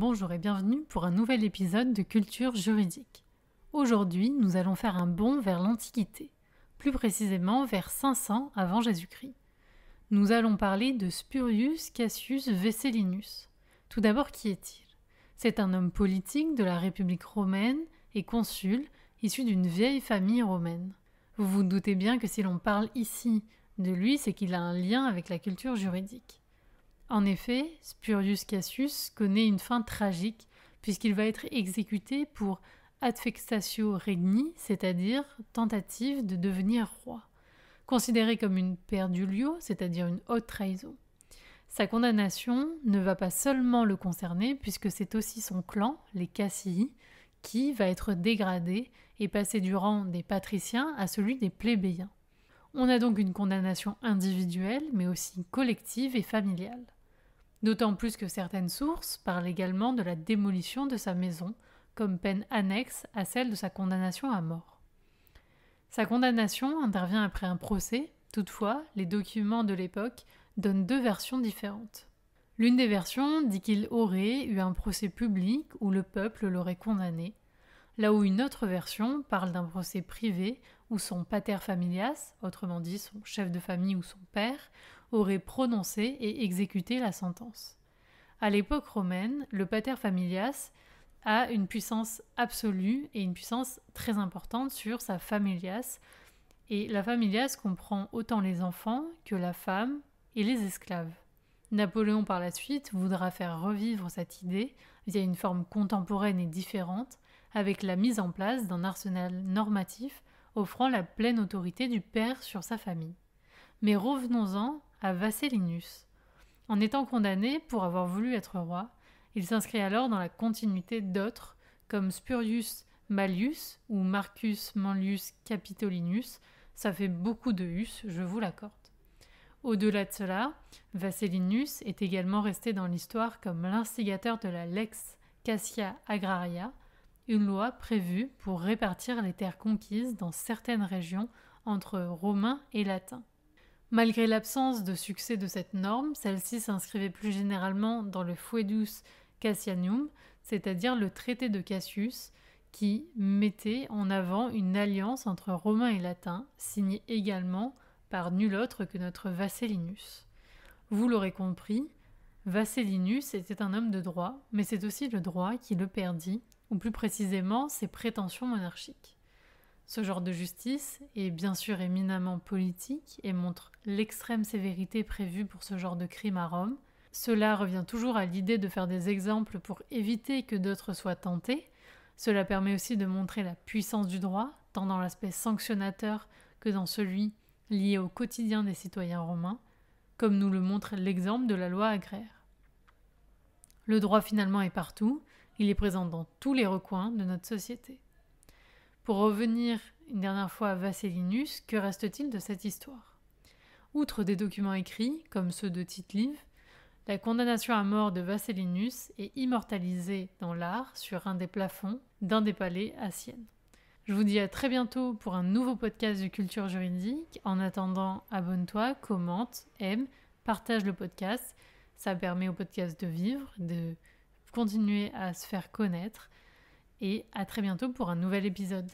Bonjour et bienvenue pour un nouvel épisode de Culture juridique. Aujourd'hui, nous allons faire un bond vers l'Antiquité, plus précisément vers 500 avant Jésus-Christ. Nous allons parler de Spurius Cassius Vecellinus. Tout d'abord, qui est-il C'est un homme politique de la République romaine et consul, issu d'une vieille famille romaine. Vous vous doutez bien que si l'on parle ici de lui, c'est qu'il a un lien avec la culture juridique. En effet, Spurius Cassius connaît une fin tragique puisqu'il va être exécuté pour adfectatio regni, c'est-à-dire tentative de devenir roi, considéré comme une perdulio, c'est-à-dire une haute trahison. Sa condamnation ne va pas seulement le concerner, puisque c'est aussi son clan, les Cassii, qui va être dégradé et passer du rang des patriciens à celui des plébéiens. On a donc une condamnation individuelle, mais aussi collective et familiale. D'autant plus que certaines sources parlent également de la démolition de sa maison comme peine annexe à celle de sa condamnation à mort. Sa condamnation intervient après un procès, toutefois les documents de l'époque donnent deux versions différentes. L'une des versions dit qu'il aurait eu un procès public où le peuple l'aurait condamné, là où une autre version parle d'un procès privé ou son pater familias, autrement dit son chef de famille ou son père, aurait prononcé et exécuté la sentence. À l'époque romaine, le pater familias a une puissance absolue et une puissance très importante sur sa familias. Et la familias comprend autant les enfants que la femme et les esclaves. Napoléon par la suite voudra faire revivre cette idée via une forme contemporaine et différente avec la mise en place d'un arsenal normatif offrant la pleine autorité du père sur sa famille. Mais revenons-en à Vasselinus. En étant condamné pour avoir voulu être roi, il s'inscrit alors dans la continuité d'autres, comme Spurius Malius ou Marcus Manlius Capitolinus. Ça fait beaucoup de us, je vous l'accorde. Au-delà de cela, Vasselinus est également resté dans l'histoire comme l'instigateur de la Lex Cassia Agraria, une loi prévue pour répartir les terres conquises dans certaines régions entre romains et latins. Malgré l'absence de succès de cette norme, celle-ci s'inscrivait plus généralement dans le Fuedus Cassianum, c'est-à-dire le traité de Cassius, qui mettait en avant une alliance entre romains et latins, signée également par nul autre que notre Vassellinus. Vous l'aurez compris, Vasselinus était un homme de droit, mais c'est aussi le droit qui le perdit, ou plus précisément ses prétentions monarchiques. Ce genre de justice est bien sûr éminemment politique et montre l'extrême sévérité prévue pour ce genre de crime à Rome. Cela revient toujours à l'idée de faire des exemples pour éviter que d'autres soient tentés. Cela permet aussi de montrer la puissance du droit, tant dans l'aspect sanctionnateur que dans celui lié au quotidien des citoyens romains comme nous le montre l'exemple de la loi agraire. Le droit finalement est partout, il est présent dans tous les recoins de notre société. Pour revenir une dernière fois à Vasselinus, que reste-t-il de cette histoire Outre des documents écrits, comme ceux de tite la condamnation à mort de Vasselinus est immortalisée dans l'art sur un des plafonds d'un des palais à Sienne. Je vous dis à très bientôt pour un nouveau podcast de culture juridique. En attendant, abonne-toi, commente, aime, partage le podcast. Ça permet au podcast de vivre, de continuer à se faire connaître. Et à très bientôt pour un nouvel épisode.